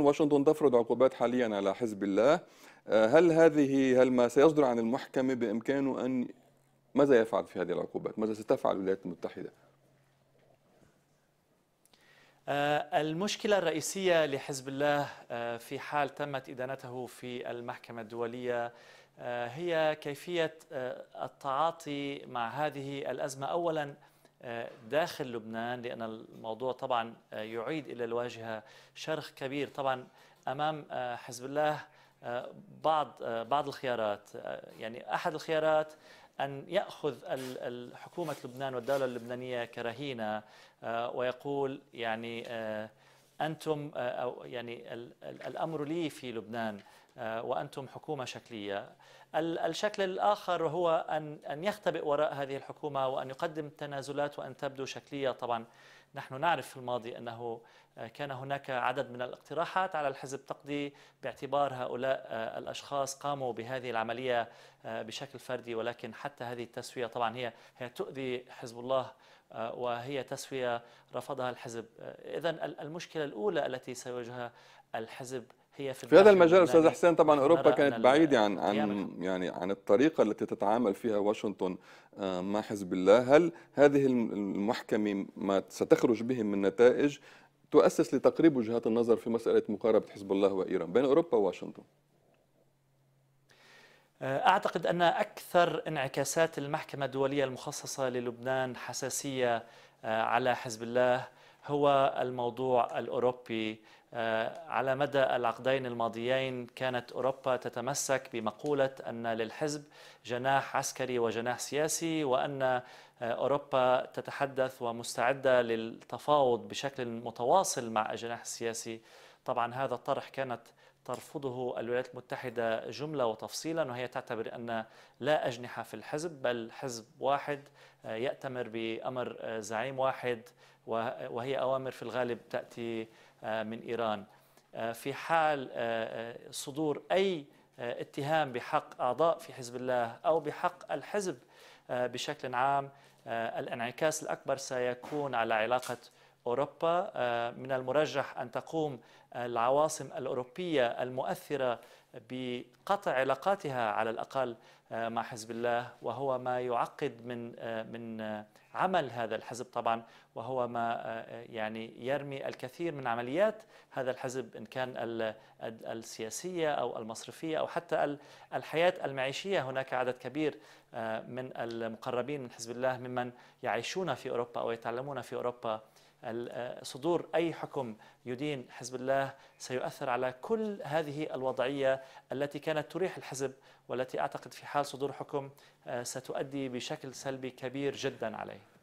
واشنطن تفرض عقوبات حاليا على حزب الله آه، هل هذه هل ما سيصدر عن المحكمة بإمكانه أن ماذا يفعل في هذه العقوبات ماذا ستفعل الولايات المتحدة آه، المشكلة الرئيسية لحزب الله آه، في حال تمت إدانته في المحكمة الدولية هي كيفية التعاطي مع هذه الأزمة أولاً آه، داخل لبنان لأن الموضوع طبعا آه، يعيد إلى الواجهة شرخ كبير طبعا أمام آه، حزب الله بعض بعض الخيارات يعني أحد الخيارات أن يأخذ حكومة لبنان والدولة اللبنانية كرهينة ويقول يعني أنتم أو يعني الأمر لي في لبنان آه، وأنتم حكومة شكلية الشكل الآخر هو أن, أن يختبئ وراء هذه الحكومة وأن يقدم تنازلات وأن تبدو شكلية طبعا نحن نعرف في الماضي أنه آه، كان هناك عدد من الاقتراحات على الحزب تقضي باعتبار هؤلاء آه، الأشخاص قاموا بهذه العملية بشكل فردي ولكن حتى هذه التسوية طبعا هي, هي تؤذي حزب الله وهي تسوية رفضها الحزب إذا المشكلة الأولى التي سيواجهها الحزب هي في, في هذا المجال استاذ حسين طبعا اوروبا كانت بعيده عن عن يعني عن الطريقه التي تتعامل فيها واشنطن آه، مع حزب الله هل هذه المحكمه ما ستخرج به من نتائج تؤسس لتقريب وجهات النظر في مساله مقاربه حزب الله وايران بين اوروبا وواشنطن آه، اعتقد ان اكثر انعكاسات المحكمه الدوليه المخصصه للبنان حساسيه آه، على حزب الله هو الموضوع الأوروبي آه، على مدى العقدين الماضيين كانت أوروبا تتمسك بمقولة أن للحزب جناح عسكري وجناح سياسي وأن آه، أوروبا تتحدث ومستعدة للتفاوض بشكل متواصل مع الجناح السياسي طبعا هذا الطرح كانت ترفضه الولايات المتحدة جملة وتفصيلا وهي تعتبر أن لا أجنحة في الحزب بل حزب واحد آه، يأتمر بأمر آه، زعيم واحد وهي أوامر في الغالب تأتي آه، من إيران في حال صدور أي اتهام بحق أعضاء في حزب الله أو بحق الحزب بشكل عام الانعكاس الأكبر سيكون على علاقة أوروبا آه، من المرجح أن تقوم آه، العواصم الأوروبية المؤثرة بقطع علاقاتها على الأقل آه، مع حزب الله وهو ما يعقد من من عمل هذا الحزب طبعا وهو ما يعني يرمي الكثير من عمليات هذا الحزب إن كان السياسية أو المصرفية أو حتى الحياة المعيشية هناك عدد كبير من المقربين من حزب الله ممن يعيشون في أوروبا أو يتعلمون في أوروبا آه، صدور أي حكم يدين حزب الله سيؤثر على كل هذه الوضعية التي كانت تريح الحزب والتي أعتقد في حال صدور حكم آه، ستؤدي بشكل سلبي كبير جدا عليه